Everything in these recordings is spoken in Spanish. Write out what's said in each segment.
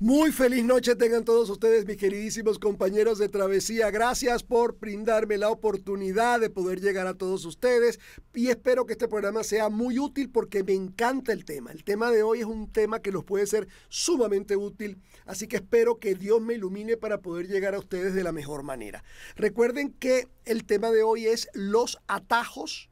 Muy feliz noche tengan todos ustedes, mis queridísimos compañeros de travesía. Gracias por brindarme la oportunidad de poder llegar a todos ustedes y espero que este programa sea muy útil porque me encanta el tema. El tema de hoy es un tema que nos puede ser sumamente útil, así que espero que Dios me ilumine para poder llegar a ustedes de la mejor manera. Recuerden que el tema de hoy es los atajos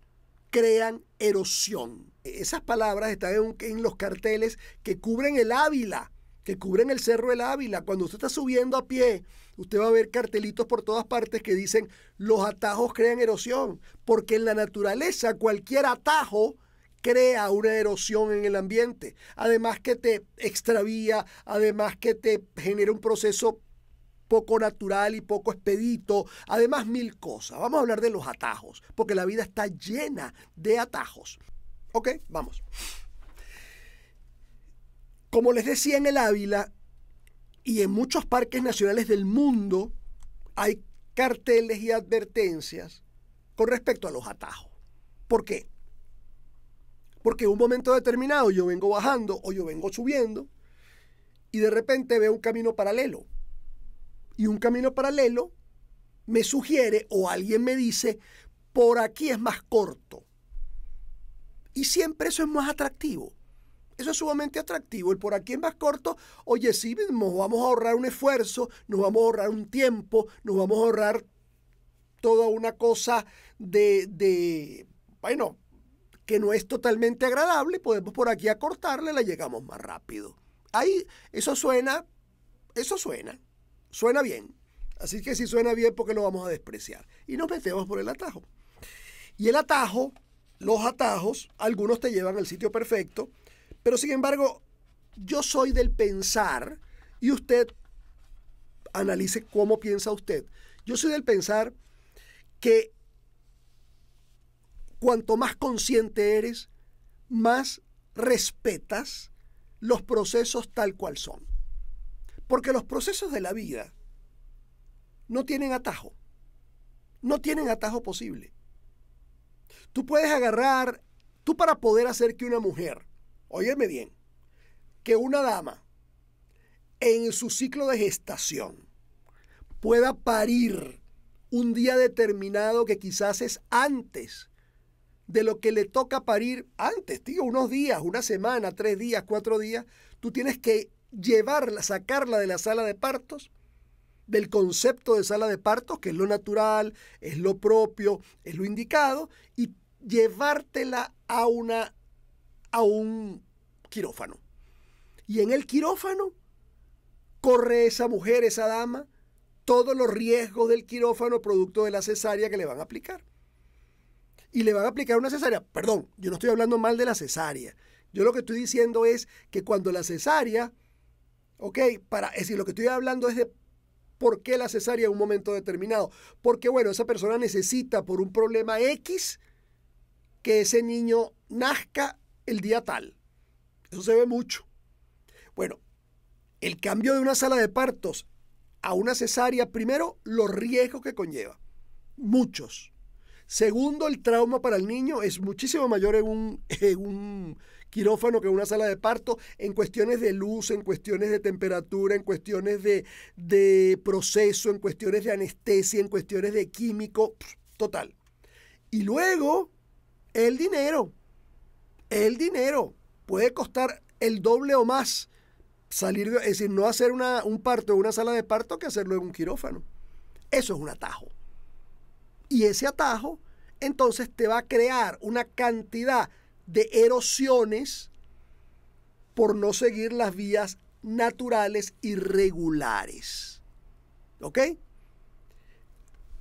crean erosión. Esas palabras están en, en los carteles que cubren el Ávila que cubren el Cerro del Ávila. Cuando usted está subiendo a pie, usted va a ver cartelitos por todas partes que dicen los atajos crean erosión, porque en la naturaleza cualquier atajo crea una erosión en el ambiente, además que te extravía, además que te genera un proceso poco natural y poco expedito, además mil cosas. Vamos a hablar de los atajos, porque la vida está llena de atajos. Ok, vamos. Como les decía en el Ávila y en muchos parques nacionales del mundo, hay carteles y advertencias con respecto a los atajos. ¿Por qué? Porque en un momento determinado yo vengo bajando o yo vengo subiendo y de repente veo un camino paralelo. Y un camino paralelo me sugiere o alguien me dice, por aquí es más corto. Y siempre eso es más atractivo. Eso es sumamente atractivo. El por aquí es más corto. Oye, sí, nos vamos a ahorrar un esfuerzo, nos vamos a ahorrar un tiempo, nos vamos a ahorrar toda una cosa de, bueno, que no es totalmente agradable. Podemos por aquí acortarle, la llegamos más rápido. Ahí, eso suena, eso suena, suena bien. Así que si suena bien, porque lo vamos a despreciar? Y nos metemos por el atajo. Y el atajo, los atajos, algunos te llevan al sitio perfecto, pero sin embargo, yo soy del pensar y usted analice cómo piensa usted. Yo soy del pensar que cuanto más consciente eres, más respetas los procesos tal cual son. Porque los procesos de la vida no tienen atajo. No tienen atajo posible. Tú puedes agarrar, tú para poder hacer que una mujer óyeme bien, que una dama en su ciclo de gestación pueda parir un día determinado que quizás es antes de lo que le toca parir antes, tío, unos días, una semana, tres días, cuatro días, tú tienes que llevarla, sacarla de la sala de partos, del concepto de sala de partos, que es lo natural, es lo propio, es lo indicado, y llevártela a una a un quirófano. Y en el quirófano corre esa mujer, esa dama, todos los riesgos del quirófano producto de la cesárea que le van a aplicar. Y le van a aplicar una cesárea. Perdón, yo no estoy hablando mal de la cesárea. Yo lo que estoy diciendo es que cuando la cesárea, ok, para, es decir, lo que estoy hablando es de por qué la cesárea en un momento determinado. Porque, bueno, esa persona necesita por un problema X que ese niño nazca el día tal. Eso se ve mucho. Bueno, el cambio de una sala de partos a una cesárea, primero, los riesgos que conlleva. Muchos. Segundo, el trauma para el niño es muchísimo mayor en un, un, quirófano que en una sala de parto, en cuestiones de luz, en cuestiones de temperatura, en cuestiones de, de proceso, en cuestiones de anestesia, en cuestiones de químico, total. Y luego, el dinero el dinero. Puede costar el doble o más salir, es decir, no hacer un parto en una sala de parto que hacerlo en un quirófano. Eso es un atajo. Y ese atajo entonces te va a crear una cantidad de erosiones por no seguir las vías naturales y regulares. ¿Ok?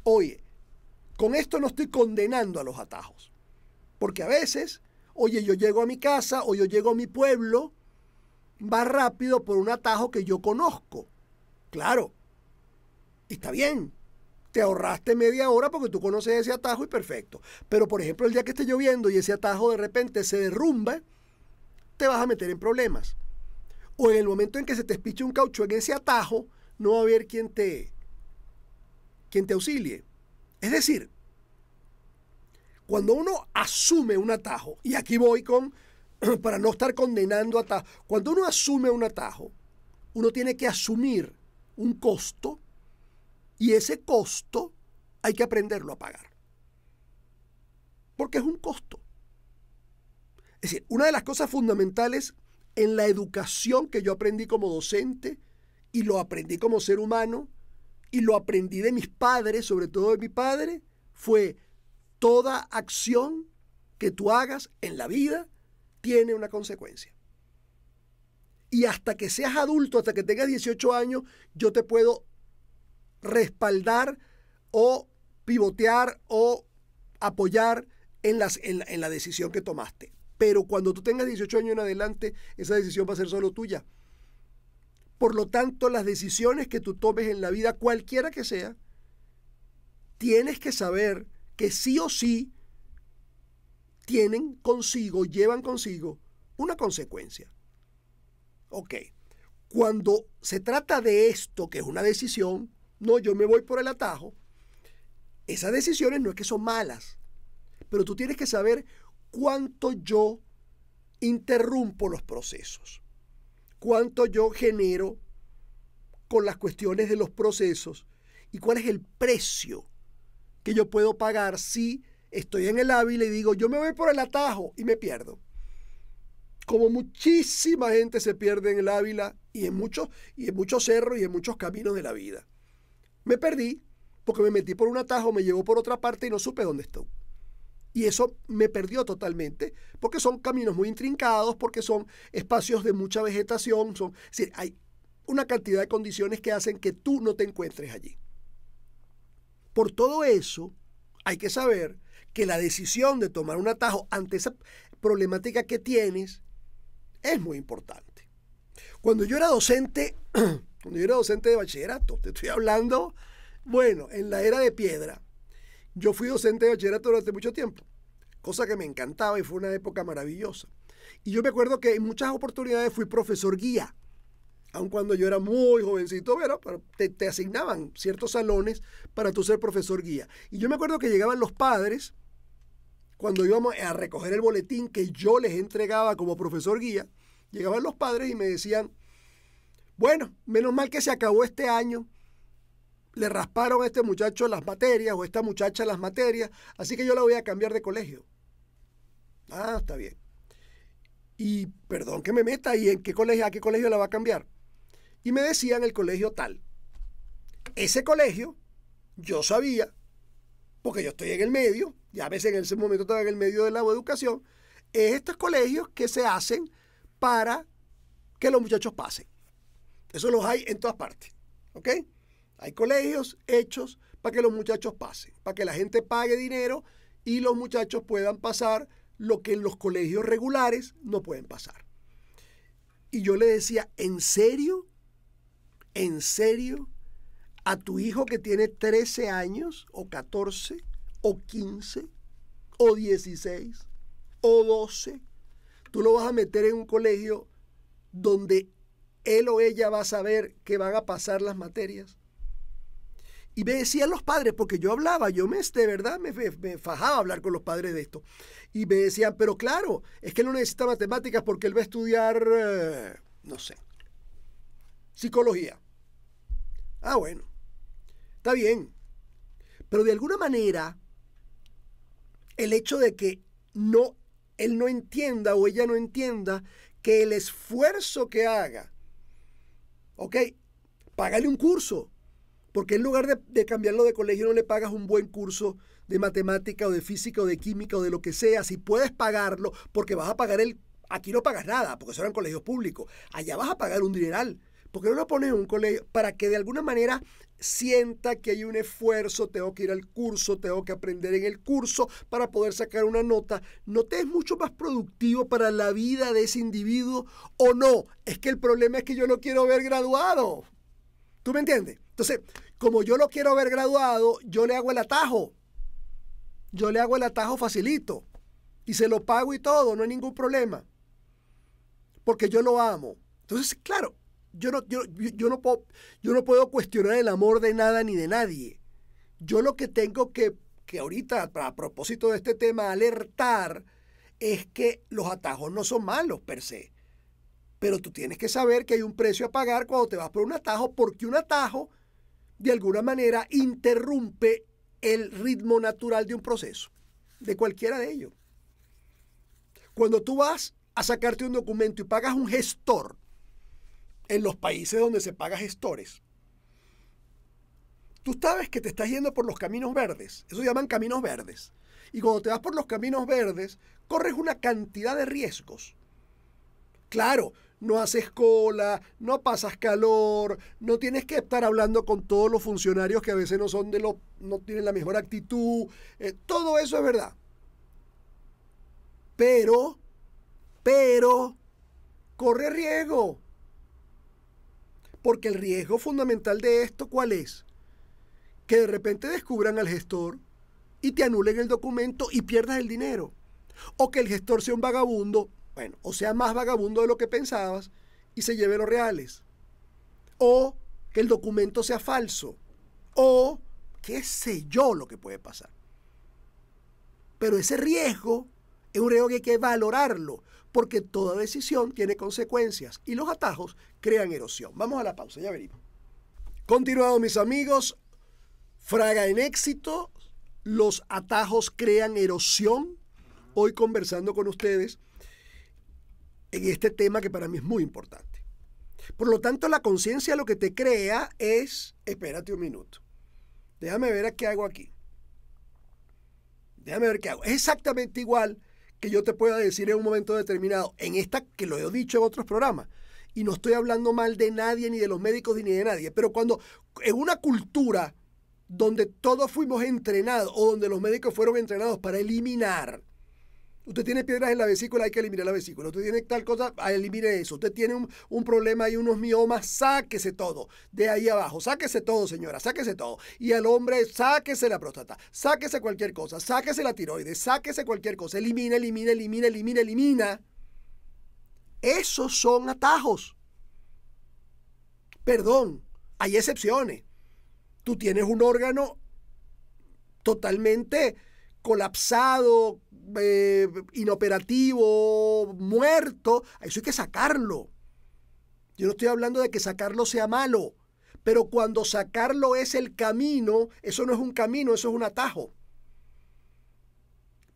Oye, con esto no estoy condenando a los atajos, porque a veces Oye, yo llego a mi casa o yo llego a mi pueblo va rápido por un atajo que yo conozco. Claro. Y está bien. Te ahorraste media hora porque tú conoces ese atajo y perfecto. Pero por ejemplo, el día que esté lloviendo y ese atajo de repente se derrumba, te vas a meter en problemas. O en el momento en que se te espiche un caucho en ese atajo, no va a haber quien te, quien te auxilie. Es decir, cuando uno asume un atajo, y aquí voy con, para no estar condenando atajos, cuando uno asume un atajo, uno tiene que asumir un costo y ese costo hay que aprenderlo a pagar. Porque es un costo. Es decir, una de las cosas fundamentales en la educación que yo aprendí como docente y lo aprendí como ser humano y lo aprendí de mis padres, sobre todo de mi padre, fue toda acción que tú hagas en la vida tiene una consecuencia. Y hasta que seas adulto, hasta que tengas 18 años, yo te puedo respaldar o pivotear o apoyar en, en, la, la decisión que tomaste. Pero cuando tú tengas 18 años en adelante, esa decisión va a ser solo tuya. Por lo tanto, las decisiones que tú tomes en la vida, cualquiera que sea, tienes que saber que sí o sí tienen consigo, llevan consigo una consecuencia. Ok, cuando se trata de esto, que es una decisión, no, yo me voy por el atajo, esas decisiones no es que son malas, pero tú tienes que saber cuánto yo interrumpo los procesos, cuánto yo genero con las cuestiones de los procesos y cuál es el precio que yo puedo pagar si estoy en el Ávila y digo, yo me voy por el atajo y me pierdo. Como muchísima gente se pierde en el Ávila y en muchos y en muchos cerros y en muchos caminos de la vida. Me perdí porque me metí por un atajo, me llevó por otra parte y no supe dónde estoy. Y eso me perdió totalmente, porque son caminos muy intrincados, porque son espacios de mucha vegetación, son, hay una cantidad de condiciones que hacen que tú no te encuentres allí. Por todo eso, hay que saber que la decisión de tomar un atajo ante esa problemática que tienes es muy importante. Cuando yo era docente, cuando yo era docente de bachillerato, te estoy hablando, bueno, en la era de piedra, yo fui docente de bachillerato durante mucho tiempo, cosa que me encantaba y fue una época maravillosa. Y yo me acuerdo que en muchas oportunidades fui profesor guía aun cuando yo era muy jovencito, pero, te, asignaban ciertos salones para tú ser profesor guía. Y yo me acuerdo que llegaban los padres, cuando íbamos a recoger el boletín que yo les entregaba como profesor guía, llegaban los padres y me decían, bueno, menos mal que se acabó este año, le rasparon a este muchacho las materias o a esta muchacha las materias, así que yo la voy a cambiar de colegio. Ah, está bien. Y perdón que me meta, ¿y en qué colegio, a qué colegio la va a cambiar? Y me decían el colegio tal. Ese colegio, yo sabía, porque yo estoy en el medio, ya a veces en ese momento estaba en el medio de la educación, es estos colegios que se hacen para que los muchachos pasen. Eso los hay en todas partes. ¿Ok? Hay colegios hechos para que los muchachos pasen, para que la gente pague dinero y los muchachos puedan pasar lo que en los colegios regulares no pueden pasar. Y yo le decía, ¿en serio? ¿En serio? ¿A tu hijo que tiene 13 años o 14 o 15 o 16 o 12? Tú lo vas a meter en un colegio donde él o ella va a saber que van a pasar las materias. Y me decían los padres, porque yo hablaba, yo me, de este, verdad me, fajaba hablar con los padres de esto. Y me decían, pero claro, es que él no necesita matemáticas porque él va a estudiar, eh, no sé, psicología. Ah, bueno, está bien. Pero de alguna manera, el hecho de que no, él no entienda o ella no entienda que el esfuerzo que haga, ok, págale un curso, porque en lugar de, cambiarlo de colegio no le pagas un buen curso de matemática o de física o de química o de lo que sea, si puedes pagarlo, porque vas a pagar el... Aquí no pagas nada, porque eso eran colegios públicos. Allá vas a pagar un dineral. ¿Por qué no lo pones en un colegio para que de alguna manera sienta que hay un esfuerzo, tengo que ir al curso, tengo que aprender en el curso para poder sacar una nota? ¿No te es mucho más productivo para la vida de ese individuo o no? Es que el problema es que yo no quiero ver graduado. ¿Tú me entiendes? Entonces, como yo lo quiero ver graduado, yo le hago el atajo. Yo le hago el atajo facilito. Y se lo pago y todo, no hay ningún problema. Porque yo lo amo. Entonces, claro, yo no, yo, no puedo, yo no puedo cuestionar el amor de nada ni de nadie. Yo lo que tengo que, que ahorita, a propósito de este tema, alertar es que los atajos no son malos per se. Pero tú tienes que saber que hay un precio a pagar cuando te vas por un atajo, porque un atajo, de alguna manera, interrumpe el ritmo natural de un proceso, de cualquiera de ellos. Cuando tú vas a sacarte un documento y pagas un gestor, en los países donde se paga gestores, tú sabes que te estás yendo por los caminos verdes. Eso se llaman caminos verdes. Y cuando te vas por los caminos verdes, corres una cantidad de riesgos. Claro, no haces cola, no pasas calor, no tienes que estar hablando con todos los funcionarios que a veces no son de los, no tienen la mejor actitud. Eh, todo eso es verdad. Pero, pero, corre riesgo. Porque el riesgo fundamental de esto, ¿cuál es? Que de repente descubran al gestor y te anulen el documento y pierdas el dinero. O que el gestor sea un vagabundo, bueno, o sea más vagabundo de lo que pensabas y se lleve los reales. O que el documento sea falso. O qué sé yo lo que puede pasar. Pero ese riesgo es un riesgo que hay que valorarlo porque toda decisión tiene consecuencias y los atajos crean erosión. Vamos a la pausa, ya venimos. Continuado, mis amigos. Fraga en éxito, los atajos crean erosión. Hoy conversando con ustedes en este tema que para mí es muy importante. Por lo tanto, la conciencia lo que te crea es, espérate un minuto, déjame ver a qué hago aquí. Déjame ver qué hago. Es exactamente igual yo te pueda decir en un momento determinado, en esta que lo he dicho en otros programas, y no estoy hablando mal de nadie, ni de los médicos, ni de nadie, pero cuando en una cultura donde todos fuimos entrenados o donde los médicos fueron entrenados para eliminar, Usted tiene piedras en la vesícula, hay que eliminar la vesícula. Usted tiene tal cosa, ah, elimine eso. Usted tiene un, problema y unos miomas, sáquese todo. De ahí abajo, sáquese todo, señora, sáquese todo. Y al hombre, sáquese la próstata, sáquese cualquier cosa, sáquese la tiroides, sáquese cualquier cosa. Elimina, elimina, elimina, elimina, elimina. Esos son atajos. Perdón, hay excepciones. Tú tienes un órgano totalmente colapsado, eh, inoperativo, muerto, eso hay que sacarlo. Yo no estoy hablando de que sacarlo sea malo, pero cuando sacarlo es el camino, eso no es un camino, eso es un atajo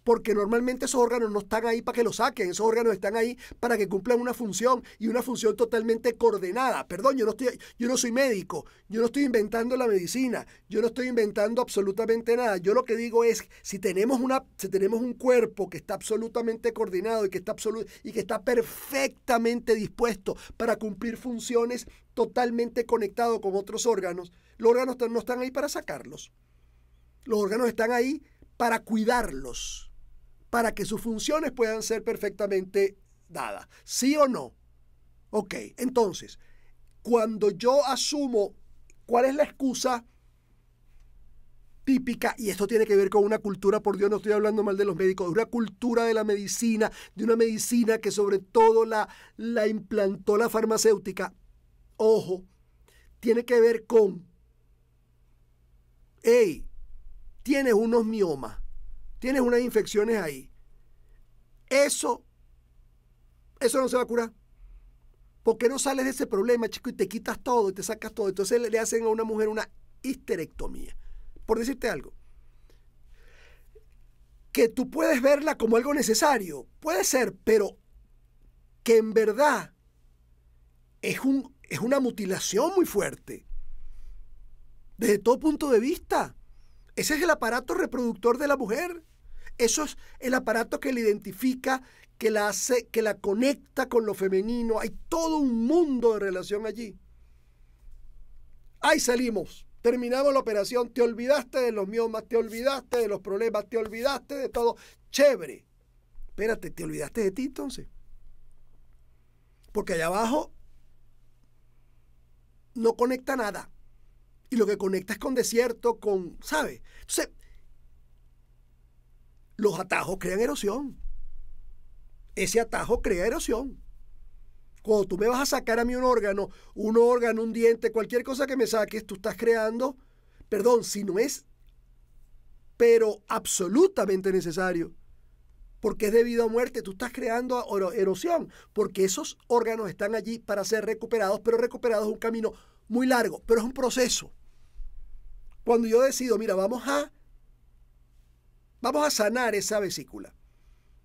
porque normalmente esos órganos no están ahí para que los saquen, esos órganos están ahí para que cumplan una función y una función totalmente coordenada. Perdón, yo no, estoy, yo no soy médico, yo no estoy inventando la medicina, yo no estoy inventando absolutamente nada. Yo lo que digo es, si tenemos, una, si tenemos un cuerpo que está absolutamente coordinado y que está, y que está perfectamente dispuesto para cumplir funciones totalmente conectado con otros órganos, los órganos no están ahí para sacarlos. Los órganos están ahí para cuidarlos para que sus funciones puedan ser perfectamente dadas. ¿Sí o no? Ok, entonces, cuando yo asumo cuál es la excusa típica, y esto tiene que ver con una cultura, por Dios, no estoy hablando mal de los médicos, de una cultura de la medicina, de una medicina que sobre todo la, la implantó la farmacéutica, ojo, tiene que ver con, hey, tienes unos miomas tienes unas infecciones ahí. Eso, eso no se va a curar. Porque no sales de ese problema, chico, y te quitas todo y te sacas todo? Entonces le hacen a una mujer una histerectomía. Por decirte algo. Que tú puedes verla como algo necesario, puede ser, pero que en verdad es, un, es una mutilación muy fuerte. Desde todo punto de vista. Ese es el aparato reproductor de la mujer. Eso es el aparato que la identifica, que la hace, que la conecta con lo femenino. Hay todo un mundo de relación allí. Ahí salimos. Terminamos la operación. Te olvidaste de los miomas, te olvidaste de los problemas, te olvidaste de todo. Chévere. Espérate, ¿te olvidaste de ti entonces? Porque allá abajo no conecta nada y lo que conectas con desierto, con, ¿sabes? Entonces, los atajos crean erosión. Ese atajo crea erosión. Cuando tú me vas a sacar a mí un órgano, un órgano, un diente, cualquier cosa que me saques, tú estás creando, perdón, si no es, pero absolutamente necesario, porque es debido a muerte, tú estás creando erosión, porque esos órganos están allí para ser recuperados, pero recuperados es un camino muy largo, pero es un proceso. Cuando yo decido, mira, vamos a vamos a sanar esa vesícula.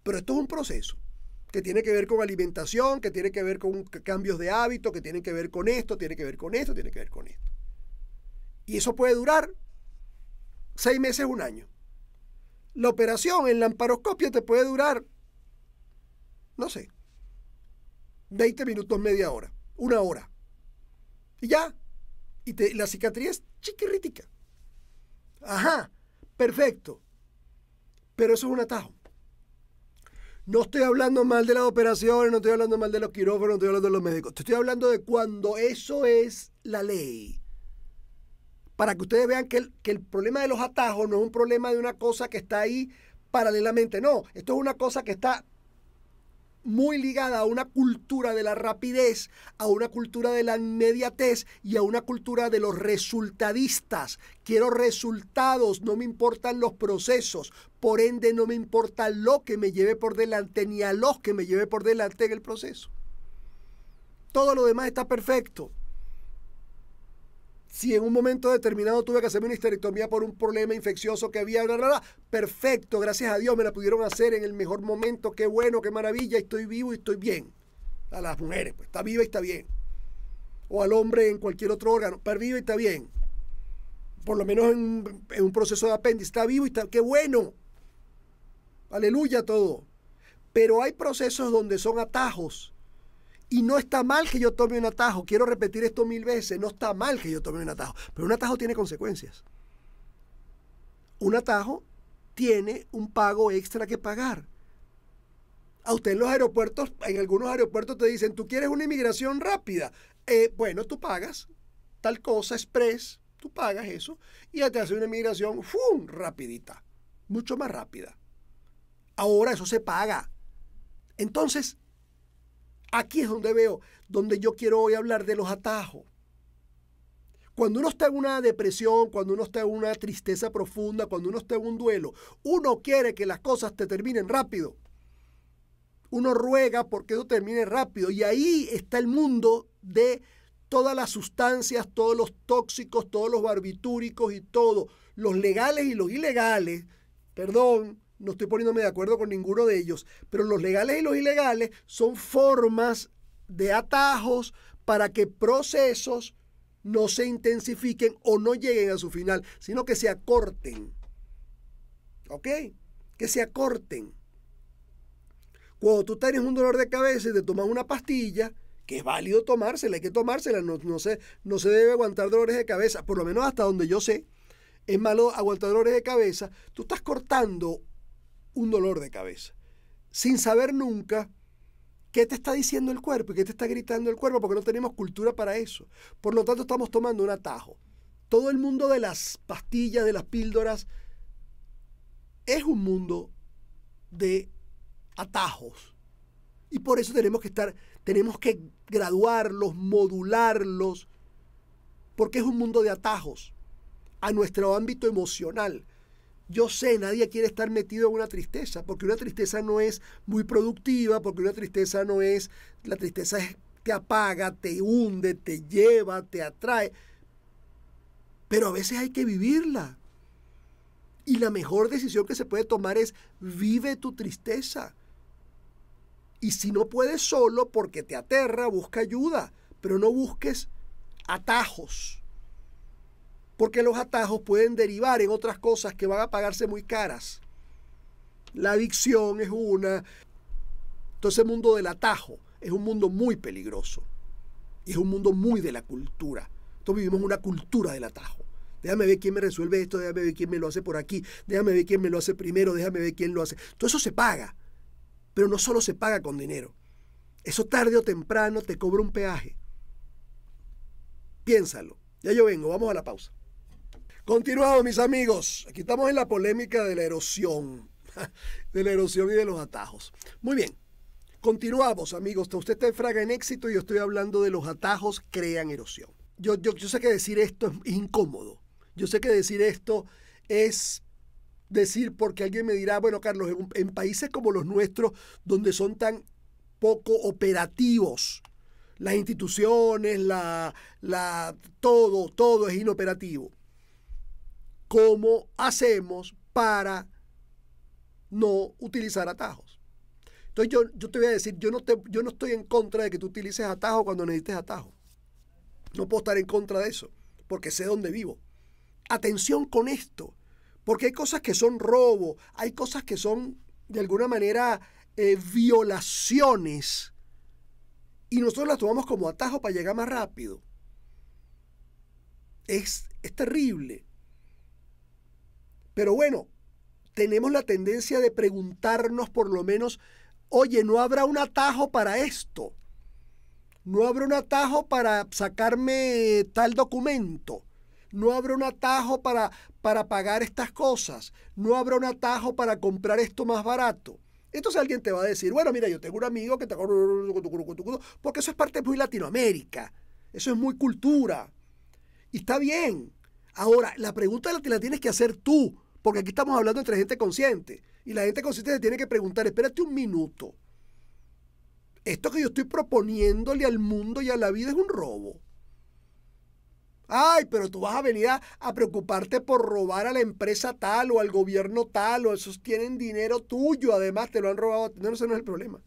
Pero esto es un proceso que tiene que ver con alimentación, que tiene que ver con cambios de hábito, que tiene que ver con esto, tiene que ver con esto, tiene que ver con esto. Y eso puede durar seis meses, un año. La operación en lamparoscopia te puede durar, no sé, 20 minutos, media hora, una hora. Y ya. Y la cicatriz es chiquirritica. Ajá, perfecto. Pero eso es un atajo. No estoy hablando mal de las operaciones, no estoy hablando mal de los quirófanos, no estoy hablando de los médicos. Te estoy hablando de cuando eso es la ley. Para que ustedes vean que el, que el problema de los atajos no es un problema de una cosa que está ahí paralelamente. No, esto es una cosa que está muy ligada a una cultura de la rapidez, a una cultura de la inmediatez y a una cultura de los resultadistas. Quiero resultados, no me importan los procesos, por ende no me importa lo que me lleve por delante ni a los que me lleve por delante en el proceso. Todo lo demás está perfecto si en un momento determinado tuve que hacerme una histerectomía por un problema infeccioso que había, bla, perfecto, gracias a Dios me la pudieron hacer en el mejor momento, qué bueno, qué maravilla, estoy vivo y estoy bien. A las mujeres, pues está viva y está bien. O al hombre en cualquier otro órgano, está vivo y está bien. Por lo menos en, en un proceso de apéndice, está vivo y está, qué bueno. Aleluya todo. Pero hay procesos donde son atajos y no está mal que yo tome un atajo. Quiero repetir esto mil veces. No está mal que yo tome un atajo. Pero un atajo tiene consecuencias. Un atajo tiene un pago extra que pagar. A usted en los aeropuertos, en algunos aeropuertos te dicen, tú quieres una inmigración rápida. Eh, bueno, tú pagas tal cosa, express, tú pagas eso y ya te hace una inmigración, ¡fum!, rapidita, mucho más rápida. Ahora eso se paga. Entonces, Aquí es donde veo, donde yo quiero hoy hablar de los atajos. Cuando uno está en una depresión, cuando uno está en una tristeza profunda, cuando uno está en un duelo, uno quiere que las cosas te terminen rápido. Uno ruega porque eso termine rápido. Y ahí está el mundo de todas las sustancias, todos los tóxicos, todos los barbitúricos y todo, los legales y los ilegales, perdón, no estoy poniéndome de acuerdo con ninguno de ellos, pero los legales y los ilegales son formas de atajos para que procesos no se intensifiquen o no lleguen a su final, sino que se acorten. ¿Ok? Que se acorten. Cuando tú tienes un dolor de cabeza y te tomas una pastilla, que es válido tomársela, hay que tomársela, no, se, no se debe aguantar dolores de cabeza, por lo menos hasta donde yo sé, es malo aguantar dolores de cabeza, tú estás cortando un dolor de cabeza, sin saber nunca qué te está diciendo el cuerpo y qué te está gritando el cuerpo, porque no tenemos cultura para eso. Por lo tanto, estamos tomando un atajo. Todo el mundo de las pastillas, de las píldoras, es un mundo de atajos. Y por eso tenemos que estar, tenemos que graduarlos, modularlos, porque es un mundo de atajos a nuestro ámbito emocional. Yo sé, nadie quiere estar metido en una tristeza, porque una tristeza no es muy productiva, porque una tristeza no es, la tristeza es, te apaga, te hunde, te lleva, te atrae. Pero a veces hay que vivirla. Y la mejor decisión que se puede tomar es vive tu tristeza. Y si no puedes solo porque te aterra, busca ayuda, pero no busques atajos porque los atajos pueden derivar en otras cosas que van a pagarse muy caras. La adicción es una. Todo ese mundo del atajo es un mundo muy peligroso. Y es un mundo muy de la cultura. Entonces vivimos una cultura del atajo. Déjame ver quién me resuelve esto, déjame ver quién me lo hace por aquí, déjame ver quién me lo hace primero, déjame ver quién lo hace. Todo eso se paga, pero no solo se paga con dinero. Eso tarde o temprano te cobra un peaje. Piénsalo. Ya yo vengo, vamos a la pausa. Continuamos, mis amigos. Aquí estamos en la polémica de la erosión, de la erosión y de los atajos. Muy bien. Continuamos, amigos. Usted está en Fraga en Éxito y yo estoy hablando de los atajos crean erosión. Yo, yo, sé que decir esto es incómodo. Yo sé que decir esto es decir porque alguien me dirá, bueno, Carlos, en, en países como los nuestros, donde son tan poco operativos las instituciones, la, la, todo, todo es inoperativo cómo hacemos para no utilizar atajos. Entonces yo, te voy a decir, yo no, yo no estoy en contra de que tú utilices atajos cuando necesites atajos. No puedo estar en contra de eso, porque sé dónde vivo. Atención con esto, porque hay cosas que son robo, hay cosas que son de alguna manera eh, violaciones y nosotros las tomamos como atajo para llegar más rápido. Es, es terrible. Pero bueno, tenemos la tendencia de preguntarnos por lo menos, oye, ¿no habrá un atajo para esto? ¿No habrá un atajo para sacarme tal documento? ¿No habrá un atajo para, para pagar estas cosas? ¿No habrá un atajo para comprar esto más barato? Entonces alguien te va a decir, bueno, mira, yo tengo un amigo que te. Porque eso es parte muy Latinoamérica. Eso es muy cultura. Y está bien. Ahora, la pregunta la tienes que hacer tú porque aquí estamos hablando entre gente consciente. Y la gente consciente se tiene que preguntar, espérate un minuto. Esto que yo estoy proponiéndole al mundo y a la vida es un robo. Ay, pero tú vas a venir a, preocuparte por robar a la empresa tal o al gobierno tal o esos tienen dinero tuyo, además te lo han robado. No, ese no es el problema.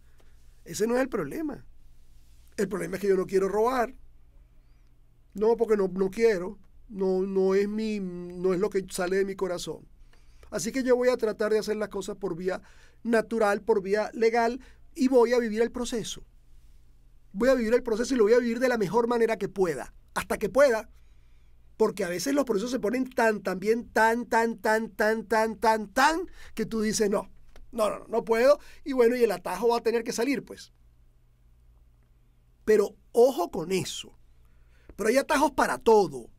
Ese no es el problema. El problema es que yo no quiero robar. No, porque no, no quiero. No, no, es mi, no es lo que sale de mi corazón. Así que yo voy a tratar de hacer las cosas por vía natural, por vía legal, y voy a vivir el proceso. Voy a vivir el proceso y lo voy a vivir de la mejor manera que pueda, hasta que pueda. Porque a veces los procesos se ponen tan, también tan, tan, tan, tan, tan, tan, tan, que tú dices, no, no, no, no puedo. Y bueno, y el atajo va a tener que salir, pues. Pero ojo con eso. Pero hay atajos para todo.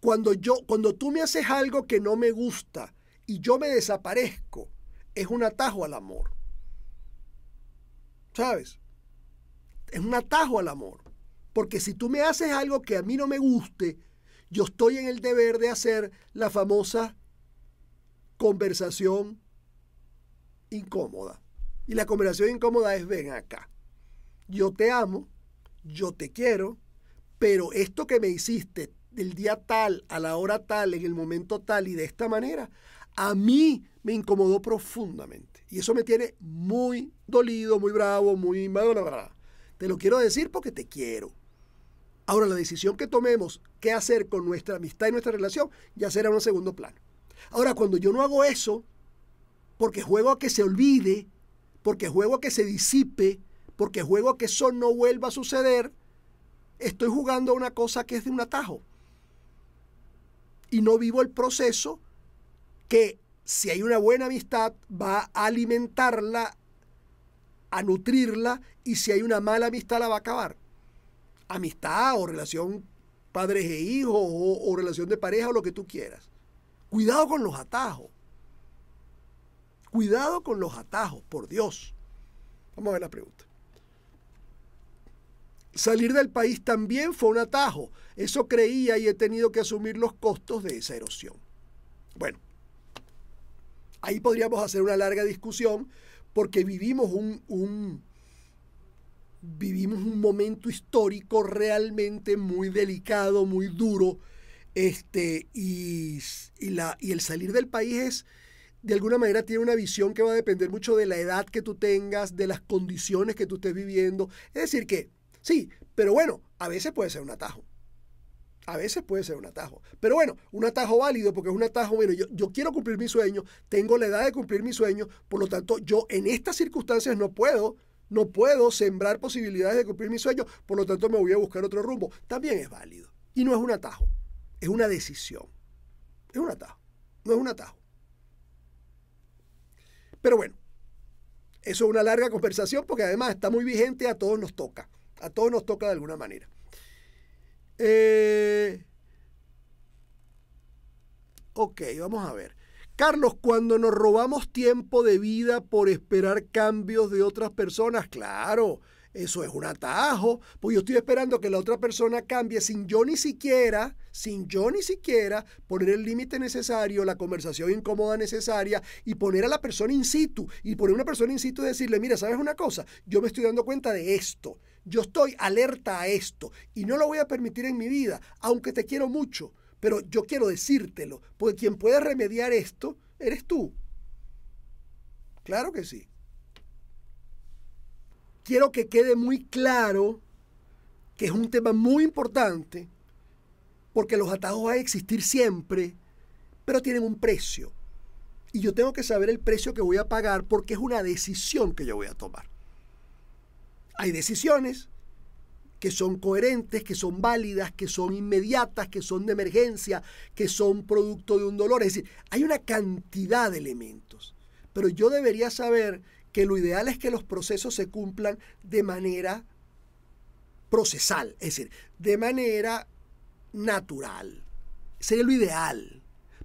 Cuando, yo, cuando tú me haces algo que no me gusta y yo me desaparezco, es un atajo al amor. ¿Sabes? Es un atajo al amor. Porque si tú me haces algo que a mí no me guste, yo estoy en el deber de hacer la famosa conversación incómoda. Y la conversación incómoda es, ven acá, yo te amo, yo te quiero, pero esto que me hiciste del día tal, a la hora tal, en el momento tal y de esta manera, a mí me incomodó profundamente. Y eso me tiene muy dolido, muy bravo, muy... Te lo quiero decir porque te quiero. Ahora, la decisión que tomemos, qué hacer con nuestra amistad y nuestra relación, ya será un segundo plano. Ahora, cuando yo no hago eso, porque juego a que se olvide, porque juego a que se disipe, porque juego a que eso no vuelva a suceder, estoy jugando a una cosa que es de un atajo y no vivo el proceso que si hay una buena amistad va a alimentarla, a nutrirla y si hay una mala amistad la va a acabar. Amistad o relación padres e hijos o, o relación de pareja o lo que tú quieras. Cuidado con los atajos. Cuidado con los atajos, por Dios. Vamos a ver la pregunta. Salir del país también fue un atajo. Eso creía y he tenido que asumir los costos de esa erosión. Bueno, ahí podríamos hacer una larga discusión porque vivimos un, un vivimos un momento histórico realmente muy delicado, muy duro, este, y, la, y el salir del país es, de alguna manera tiene una visión que va a depender mucho de la edad que tú tengas, de las condiciones que tú estés viviendo. Es decir, que Sí, pero bueno, a veces puede ser un atajo. A veces puede ser un atajo. Pero bueno, un atajo válido porque es un atajo, bueno, yo, yo, quiero cumplir mi sueño, tengo la edad de cumplir mi sueño, por lo tanto yo en estas circunstancias no puedo, no puedo sembrar posibilidades de cumplir mi sueño, por lo tanto me voy a buscar otro rumbo. También es válido. Y no es un atajo, es una decisión. Es un atajo, no es un atajo. Pero bueno, eso es una larga conversación porque además está muy vigente, a todos nos toca. A todos nos toca de alguna manera. Eh, ok, vamos a ver. Carlos, cuando nos robamos tiempo de vida por esperar cambios de otras personas, claro, eso es un atajo. Pues yo estoy esperando que la otra persona cambie sin yo ni siquiera, sin yo ni siquiera poner el límite necesario, la conversación incómoda necesaria y poner a la persona in situ. Y poner a una persona in situ y decirle, mira, ¿sabes una cosa? Yo me estoy dando cuenta de esto yo estoy alerta a esto y no lo voy a permitir en mi vida, aunque te quiero mucho, pero yo quiero decírtelo, porque quien puede remediar esto eres tú. Claro que sí. Quiero que quede muy claro que es un tema muy importante, porque los atajos van a existir siempre, pero tienen un precio. Y yo tengo que saber el precio que voy a pagar porque es una decisión que yo voy a tomar. Hay decisiones que son coherentes, que son válidas, que son inmediatas, que son de emergencia, que son producto de un dolor. Es decir, hay una cantidad de elementos. Pero yo debería saber que lo ideal es que los procesos se cumplan de manera procesal, es decir, de manera natural. Sería lo ideal.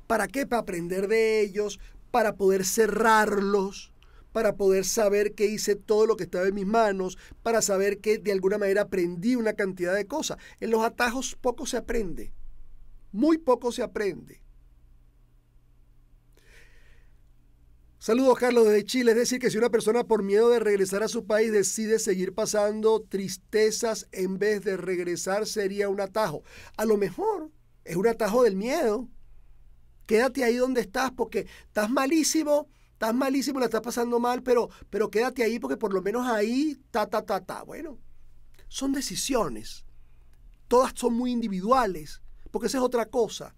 ¿Para qué? Para aprender de ellos, para poder cerrarlos, para poder saber que hice todo lo que estaba en mis manos, para saber que de alguna manera aprendí una cantidad de cosas. En los atajos poco se aprende, muy poco se aprende. Saludos Carlos desde Chile, es decir que si una persona por miedo de regresar a su país decide seguir pasando tristezas en vez de regresar sería un atajo. A lo mejor es un atajo del miedo. Quédate ahí donde estás porque estás malísimo, estás malísimo, la estás pasando mal, pero, pero quédate ahí porque por lo menos ahí, ta, ta, ta, ta. Bueno, son decisiones. Todas son muy individuales, porque esa es otra cosa.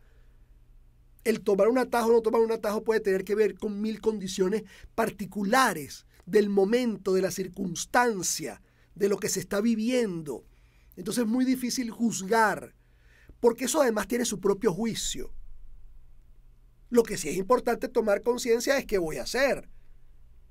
El tomar un atajo o no tomar un atajo puede tener que ver con mil condiciones particulares del momento, de la circunstancia, de lo que se está viviendo. Entonces es muy difícil juzgar, porque eso además tiene su propio juicio. Lo que sí es importante tomar conciencia es qué voy a hacer.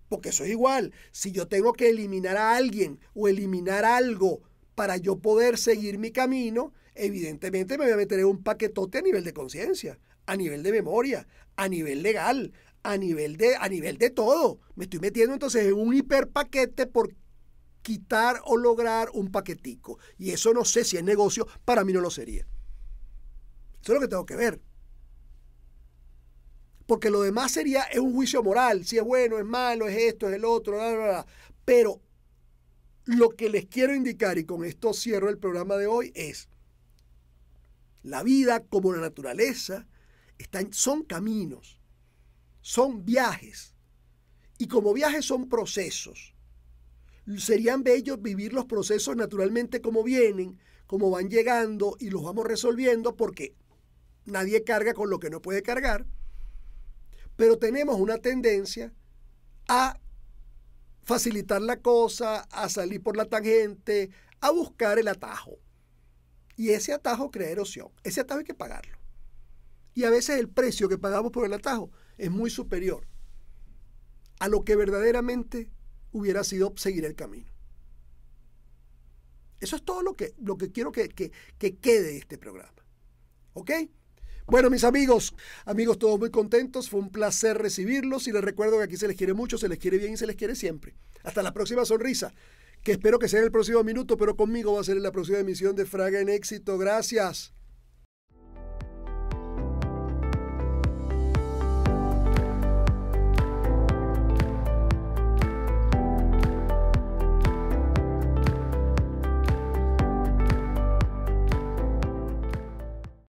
Porque eso es igual. Si yo tengo que eliminar a alguien o eliminar algo para yo poder seguir mi camino, evidentemente me voy a meter en un paquetote a nivel de conciencia, a nivel de memoria, a nivel legal, a nivel de, a nivel de todo. Me estoy metiendo entonces en un hiperpaquete por quitar o lograr un paquetico. Y eso no sé si es negocio, para mí no lo sería. Eso es lo que tengo que ver porque lo demás sería es un juicio moral, si es bueno, es malo, es esto, es el otro, bla, bla, bla. Pero lo que les quiero indicar, y con esto cierro el programa de hoy, es la vida como la naturaleza están, son caminos, son viajes, y como viajes son procesos. Serían bellos vivir los procesos naturalmente como vienen, como van llegando y los vamos resolviendo porque nadie carga con lo que no puede cargar pero tenemos una tendencia a facilitar la cosa, a salir por la tangente, a buscar el atajo. Y ese atajo crea erosión. Ese atajo hay que pagarlo. Y a veces el precio que pagamos por el atajo es muy superior a lo que verdaderamente hubiera sido seguir el camino. Eso es todo lo que, lo que quiero que, que quede de este programa. ¿Ok? Bueno, mis amigos, amigos todos muy contentos, fue un placer recibirlos y les recuerdo que aquí se les quiere mucho, se les quiere bien y se les quiere siempre. Hasta la próxima sonrisa, que espero que sea en el próximo minuto, pero conmigo va a ser en la próxima emisión de Fraga en Éxito. Gracias.